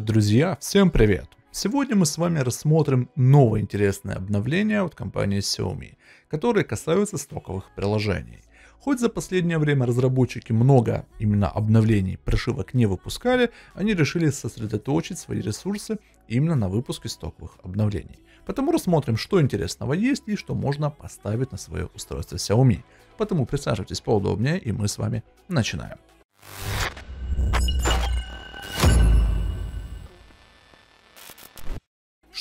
Друзья, всем привет! Сегодня мы с вами рассмотрим новое интересное обновление от компании Xiaomi, которое касается стоковых приложений. Хоть за последнее время разработчики много именно обновлений прошивок не выпускали, они решили сосредоточить свои ресурсы именно на выпуске стоковых обновлений. Поэтому рассмотрим, что интересного есть и что можно поставить на свое устройство Xiaomi. Поэтому присаживайтесь поудобнее и мы с вами начинаем.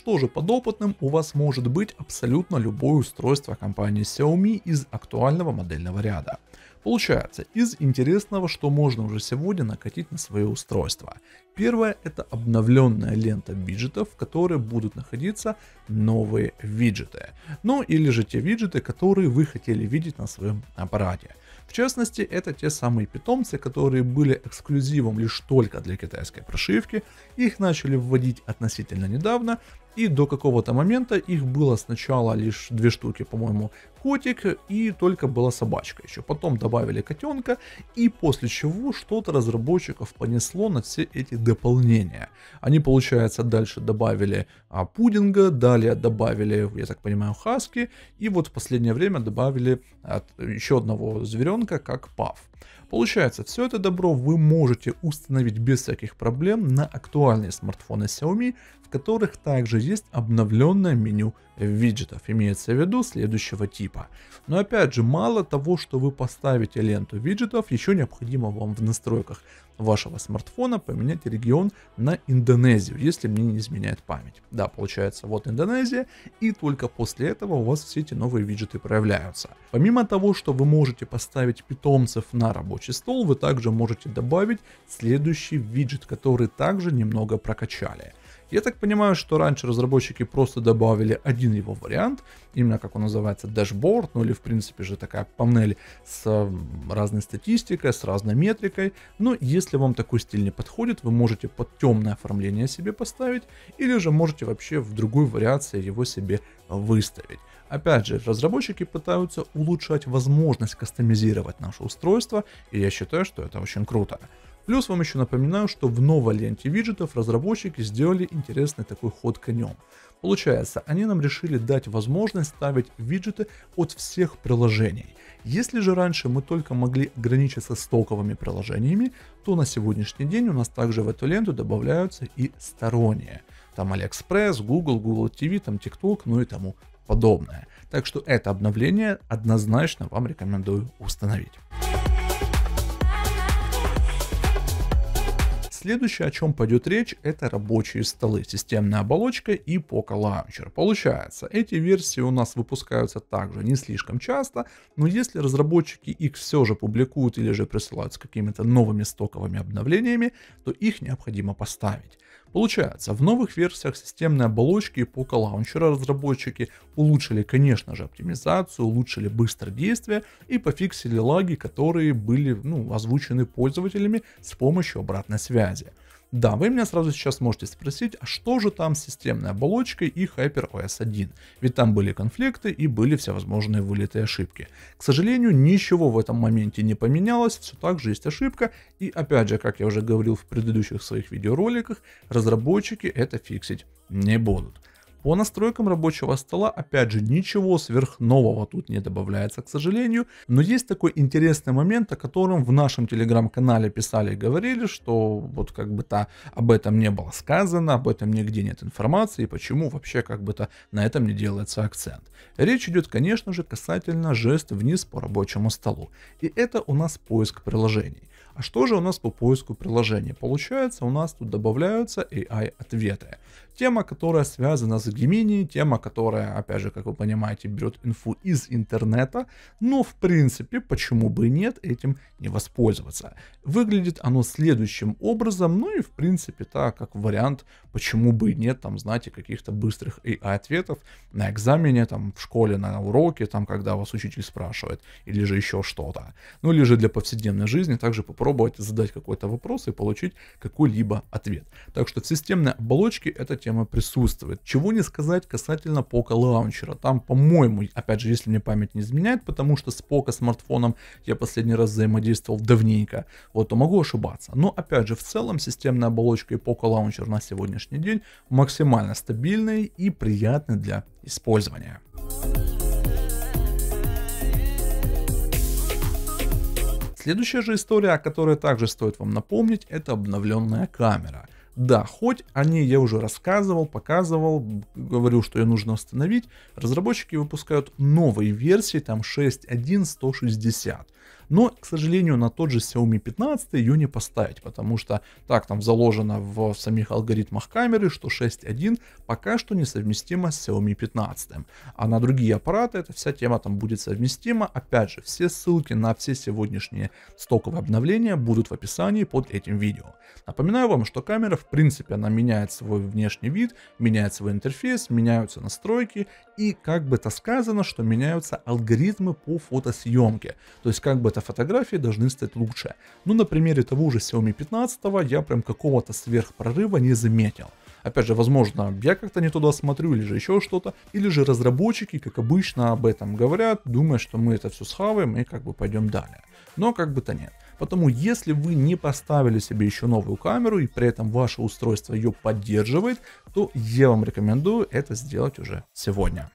тоже подопытным у вас может быть абсолютно любое устройство компании Xiaomi из актуального модельного ряда. Получается, из интересного, что можно уже сегодня накатить на свое устройство. Первое – это обновленная лента виджетов, в которой будут находиться новые виджеты. Ну или же те виджеты, которые вы хотели видеть на своем аппарате. В частности, это те самые питомцы, которые были эксклюзивом лишь только для китайской прошивки, их начали вводить относительно недавно, и до какого-то момента их было сначала лишь две штуки, по-моему, котик и только была собачка еще. Потом добавили котенка, и после чего что-то разработчиков понесло на все эти дополнения. Они, получается, дальше добавили а, пудинга, далее добавили, я так понимаю, хаски, и вот в последнее время добавили а, еще одного зверенка, ребенка, как пав Получается, все это добро вы можете установить без всяких проблем на актуальные смартфоны Xiaomi, в которых также есть обновленное меню виджетов, имеется в виду следующего типа. Но опять же, мало того, что вы поставите ленту виджетов, еще необходимо вам в настройках вашего смартфона поменять регион на Индонезию, если мне не изменяет память. Да, получается, вот Индонезия, и только после этого у вас все эти новые виджеты проявляются. Помимо того, что вы можете поставить питомцев на работу рабочий стол, вы также можете добавить следующий виджет, который также немного прокачали – я так понимаю, что раньше разработчики просто добавили один его вариант, именно как он называется, дашборд, ну или в принципе же такая панель с разной статистикой, с разной метрикой. Но ну, если вам такой стиль не подходит, вы можете под темное оформление себе поставить, или же можете вообще в другую вариацию его себе выставить. Опять же, разработчики пытаются улучшать возможность кастомизировать наше устройство, и я считаю, что это очень круто. Плюс вам еще напоминаю, что в новой ленте виджетов разработчики сделали интересный такой ход конем. Получается, они нам решили дать возможность ставить виджеты от всех приложений. Если же раньше мы только могли ограничиться стоковыми приложениями, то на сегодняшний день у нас также в эту ленту добавляются и сторонние. Там Алиэкспресс, Google, Google TV, там TikTok, ну и тому подобное. Так что это обновление однозначно вам рекомендую установить. Следующее, о чем пойдет речь, это рабочие столы, системная оболочка и Poco Launcher. Получается, эти версии у нас выпускаются также не слишком часто, но если разработчики их все же публикуют или же присылают с какими-то новыми стоковыми обновлениями, то их необходимо поставить. Получается, в новых версиях системной оболочки эпока лаунчера разработчики улучшили, конечно же, оптимизацию, улучшили быстродействие и пофиксили лаги, которые были ну, озвучены пользователями с помощью обратной связи. Да, вы меня сразу сейчас можете спросить, а что же там с системной оболочкой и HyperOS 1? Ведь там были конфликты и были всевозможные вылеты и ошибки. К сожалению, ничего в этом моменте не поменялось, все так же есть ошибка. И опять же, как я уже говорил в предыдущих своих видеороликах, разработчики это фиксить не будут. По настройкам рабочего стола, опять же, ничего сверхнового тут не добавляется, к сожалению. Но есть такой интересный момент, о котором в нашем телеграм-канале писали и говорили, что вот как бы-то об этом не было сказано, об этом нигде нет информации, и почему вообще как бы-то на этом не делается акцент. Речь идет, конечно же, касательно жест вниз по рабочему столу. И это у нас поиск приложений. А что же у нас по поиску приложений? Получается, у нас тут добавляются AI-ответы. Тема, которая связана с Gemini, тема, которая, опять же, как вы понимаете, берет инфу из интернета, но в принципе, почему бы нет, этим не воспользоваться. Выглядит оно следующим образом, ну и в принципе, так, как вариант, почему бы нет, там, знаете, каких-то быстрых AI-ответов на экзамене, там, в школе, на уроке, там, когда вас учитель спрашивает, или же еще что-то. Ну или же для повседневной жизни также попробовать задать какой-то вопрос и получить какой-либо ответ. Так что в системной оболочке эта тема присутствует. Чего не сказать касательно Poco лаунчера. Там, по-моему, опять же, если мне память не изменяет, потому что с Poco смартфоном я последний раз взаимодействовал давненько, вот, то могу ошибаться. Но, опять же, в целом системная оболочка и Poco лаунчер на сегодняшний день максимально стабильная и приятная для использования. Следующая же история, о которой также стоит вам напомнить, это обновленная камера – да, хоть они, я уже рассказывал, показывал, говорил, что ее нужно установить, разработчики выпускают новые версии, там 6.1.160 но, к сожалению, на тот же Xiaomi 15 ее не поставить, потому что так там заложено в самих алгоритмах камеры, что 6.1 пока что несовместимо с Xiaomi 15. А на другие аппараты эта вся тема там будет совместима. Опять же, все ссылки на все сегодняшние стоковые обновления будут в описании под этим видео. Напоминаю вам, что камера в принципе она меняет свой внешний вид, меняет свой интерфейс, меняются настройки и как бы это сказано, что меняются алгоритмы по фотосъемке. То есть как бы это эта фотографии должны стать лучше. Ну, на примере того же Xiaomi 15 я прям какого-то сверхпрорыва не заметил. Опять же, возможно, я как-то не туда смотрю или же еще что-то. Или же разработчики, как обычно, об этом говорят, думая, что мы это все схаваем и как бы пойдем далее. Но как бы то нет. Потому если вы не поставили себе еще новую камеру и при этом ваше устройство ее поддерживает, то я вам рекомендую это сделать уже сегодня.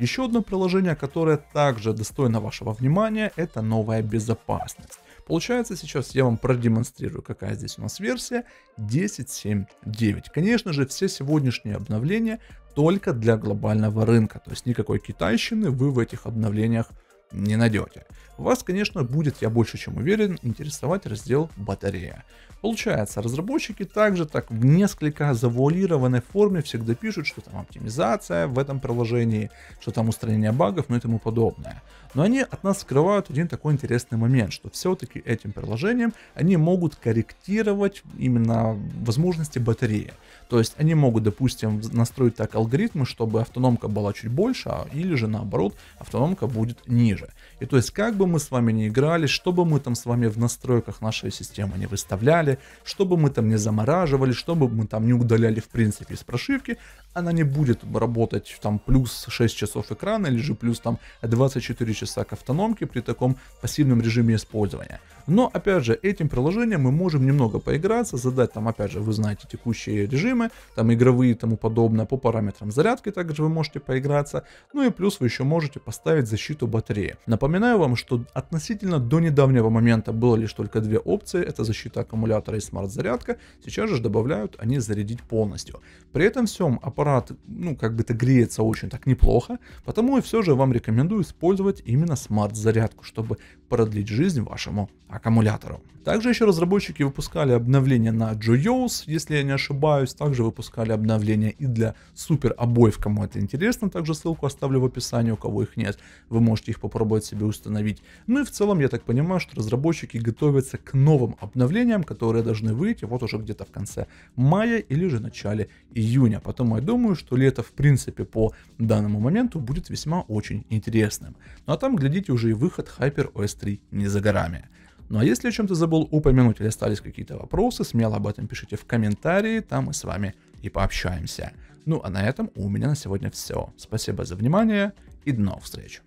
Еще одно приложение, которое также достойно вашего внимания, это новая безопасность. Получается, сейчас я вам продемонстрирую, какая здесь у нас версия 10.7.9. Конечно же, все сегодняшние обновления только для глобального рынка, то есть никакой китайщины вы в этих обновлениях не найдете. Вас, конечно, будет, я больше чем уверен, интересовать раздел «Батарея». Получается, разработчики также так в несколько завуалированной форме всегда пишут, что там оптимизация в этом приложении, что там устранение багов, ну и тому подобное. Но они от нас скрывают один такой интересный момент, что все-таки этим приложением они могут корректировать именно возможности батареи. То есть они могут, допустим, настроить так алгоритмы, чтобы автономка была чуть больше, а, или же наоборот, автономка будет ниже. И то есть как бы мы с вами не играли, что бы мы там с вами в настройках нашей системы не выставляли, что бы мы там не замораживали, что бы мы там не удаляли в принципе из прошивки, она не будет работать там плюс 6 часов экрана или же плюс там 24 часа к автономке при таком пассивном режиме использования. Но опять же, этим приложением мы можем немного поиграться, задать там опять же, вы знаете текущие режимы, системы, там игровые и тому подобное, по параметрам зарядки также вы можете поиграться, ну и плюс вы еще можете поставить защиту батареи. Напоминаю вам, что относительно до недавнего момента было лишь только две опции, это защита аккумулятора и смарт-зарядка, сейчас же добавляют они зарядить полностью. При этом всем аппарат, ну как бы то греется очень так неплохо, потому и все же вам рекомендую использовать именно смарт-зарядку, чтобы продлить жизнь вашему аккумулятору. Также еще разработчики выпускали обновление на JoYOS, если я не ошибаюсь, так также выпускали обновления и для супер обоев, кому это интересно. Также ссылку оставлю в описании, у кого их нет. Вы можете их попробовать себе установить. Ну и в целом, я так понимаю, что разработчики готовятся к новым обновлениям, которые должны выйти вот уже где-то в конце мая или же начале июня. Потом я думаю, что лето в принципе по данному моменту будет весьма очень интересным. Ну а там, глядите, уже и выход Hyper OS 3 не за горами. Ну а если о чем-то забыл упомянуть или остались какие-то вопросы, смело об этом пишите в комментарии, там мы с вами и пообщаемся. Ну а на этом у меня на сегодня все. Спасибо за внимание и до новых встреч.